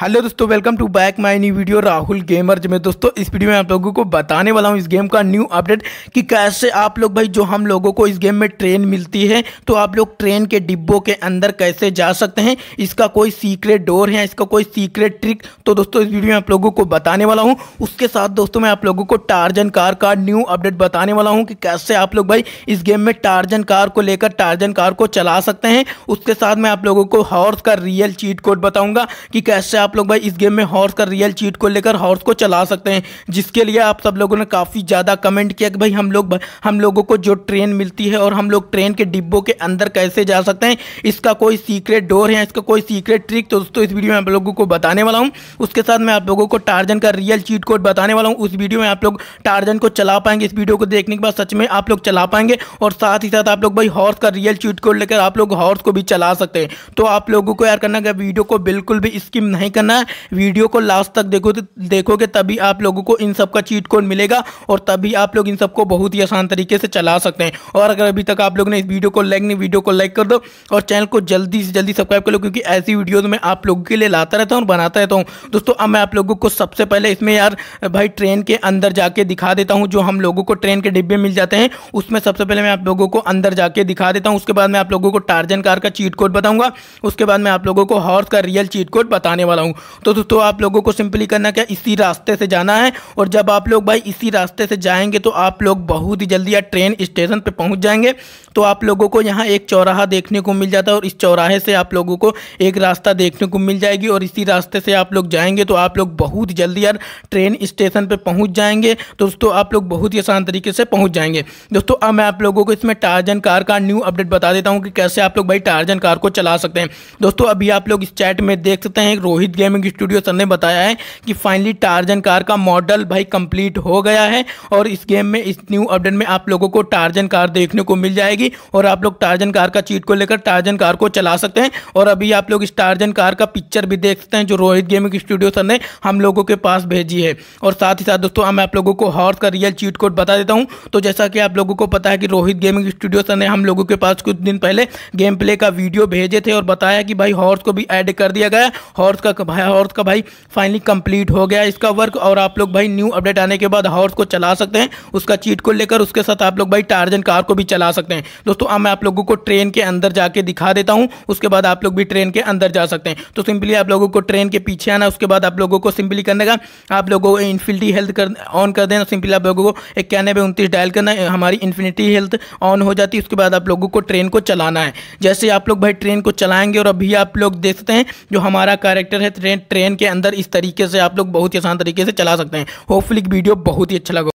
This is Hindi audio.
हेलो दोस्तों welcome to back my new video Rahul gamers में दोस्तों इस वीडियो में आप लोगों को बताने वाला हूँ इस गेम का न्यू अपडेट कि कैसे आप लोग भाई जो हम लोगों को इस गेम में ट्रेन मिलती है तो आप लोग ट्रेन के डिब्बों के अंदर कैसे जा सकते हैं इसका कोई सीक्रेट डोर है इसका कोई सीक्रेट ट्रिक तो दोस्तों इस वीडियो में आप लोगों को बताने वाला हूँ उसके साथ दोस्तों मैं आप लोगों को टार्जन कार का न्यू अपडेट बताने वाला हूँ कि कैसे आप लोग भाई इस गेम में टार्जन कार को लेकर टार्जन कार को चला सकते हैं उसके साथ मैं आप लोगों को हॉर्स का रियल चीट कोड बताऊँगा कि कैसे आप लोग भाई इस गेम में हॉर्स का रियल चीट को लेकर हॉर्स को चला सकते हैं जिसके लिए आप सब लोगों ने काफ़ी ज़्यादा कमेंट किया कि भाई हम लोग हम लोगों को जो ट्रेन मिलती है और हम लोग ट्रेन के डिब्बों के अंदर कैसे जा सकते हैं इसका कोई सीक्रेट डोर है इसका कोई सीक्रेट ट्रिक तो दोस्तों इस वीडियो में आप लोगों को बताने वाला हूँ उसके साथ मैं आप लोगों को टारजन का रियल चीट कोड बताने वाला हूँ उस वीडियो में आप लोग टारजन को चला पाएंगे इस वीडियो को देखने के बाद सच में आप लोग चला पाएंगे और साथ ही साथ आप लोग भाई हॉर्स का रियल चीट कोड लेकर आप लोग हॉर्स को भी चला सकते हैं तो आप लोगों को यार करना वीडियो को बिल्कुल भी स्किम नहीं करना है वीडियो को लास्ट तक देखो तो देखोगे तभी आप लोगों को इन सब का चीट कोड मिलेगा और तभी आप लोग इन सबको बहुत ही आसान तरीके से चला सकते हैं और अगर अभी तक आप लोग ने इस वीडियो को लाइक नहीं वीडियो को लाइक कर दो और चैनल को जल्दी से जल्दी सब्सक्राइब कर लो क्योंकि ऐसी वीडियो मैं आप लोगों के लिए लाता रहता हूँ और बनाता रहता हूँ दोस्तों अब मैं आप लोगों को सबसे पहले इसमें यार भाई ट्रेन के अंदर जाके दिखा देता हूँ जो हम लोगों को ट्रेन के डिब्बे मिल जाते हैं उसमें सबसे पहले मैं आप लोगों को अंदर जाके दिखा देता हूँ उसके बाद मैं आप लोगों को टार्जन कार का चीट कोड बताऊँगा उसके बाद मैं आप लोगों को हॉर्स का रियल चीट कोड बताने वाला हूँ हूँ तो दोस्तों तो आप लोगों को सिंपली करना क्या इसी रास्ते से जाना है और जब आप लोग भाई इसी रास्ते से जाएंगे तो आप लोग बहुत ही जल्दी या ट्रेन स्टेशन पर पहुँच जाएंगे तो आप लोगों को यहाँ एक चौराहा देखने को मिल जाता है और इस चौराहे से आप लोगों को एक रास्ता देखने को मिल जाएगी और इसी रास्ते से आप लोग जाएंगे तो आप लोग बहुत जल्दी यार ट्रेन स्टेशन पर पहुँच जाएंगे तो दोस्तों आप लोग बहुत ही आसान तरीके से पहुँच जाएंगे दोस्तों अब मैं आप लोगों को इसमें टारजन कार का न्यू अपडेट बता देता हूँ कि कैसे आप लोग भाई टार्जन कार को चला सकते हैं दोस्तों अभी आप लोग इस चैट में देख सकते हैं रोहित गेमिंग स्टूडियो सर ने बताया है कि फाइनली टारजन कार का मॉडल भाई कंप्लीट हो गया है और इस गेम में इस न्यू अपडेट में आप लोगों को टारजन कार देखने को मिल जाएगी और आप लोग टारजन कार का चीट को लेकर टारजन कार को चला सकते हैं और अभी आप लोग इस टारजन कार का पिक्चर भी देख सकते हैं जो रोहित गेमिंग स्टूडियो सर ने हम लोगों के पास भेजी है और साथ ही साथ दोस्तों मैं आप लोगों को हॉर्स का रियल चीट कोड बता देता हूँ तो जैसा कि आप लोगों को पता है कि रोहित गेमिंग स्टूडियो सर ने हम लोगों के पास कुछ दिन पहले गेम प्ले का वीडियो भेजे थे और बताया कि भाई हॉर्स को भी ऐड कर दिया गया हॉर्स का भाई हॉर्स का भाई फाइनली कंप्लीट हो गया इसका वर्क और आप लोग भाई न्यू अपडेट आने के बाद हॉर्स को चला सकते हैं उसका चीट को लेकर उसके साथ आप लोग भाई टारजन कार को भी चला सकते हैं दोस्तों अब मैं आप लोगों को ट्रेन के अंदर जाके दिखा देता हूँ उसके बाद आप लोग भी ट्रेन के अंदर जा सकते हैं तो सिंपली आप लोगों को ट्रेन के पीछे आना उसके बाद आप लोगों को सिंपली करने का आप लोगों को इन्फिनिटी हेल्थ कर ऑन कर देना सिंपली आप लोगों को इक्यानवे उनतीस डायल करना हमारी इन्फिनिटी हेल्थ ऑन हो जाती है उसके बाद आप लोगों को ट्रेन को चलाना है जैसे आप लोग भाई ट्रेन को चलाएंगे और अभी आप लोग देखते हैं जो हमारा कैरेक्टर है ट्रेन के अंदर इस तरीके से आप लोग बहुत ही आसान तरीके से चला सकते हैं होपफुली वीडियो बहुत ही अच्छा लगा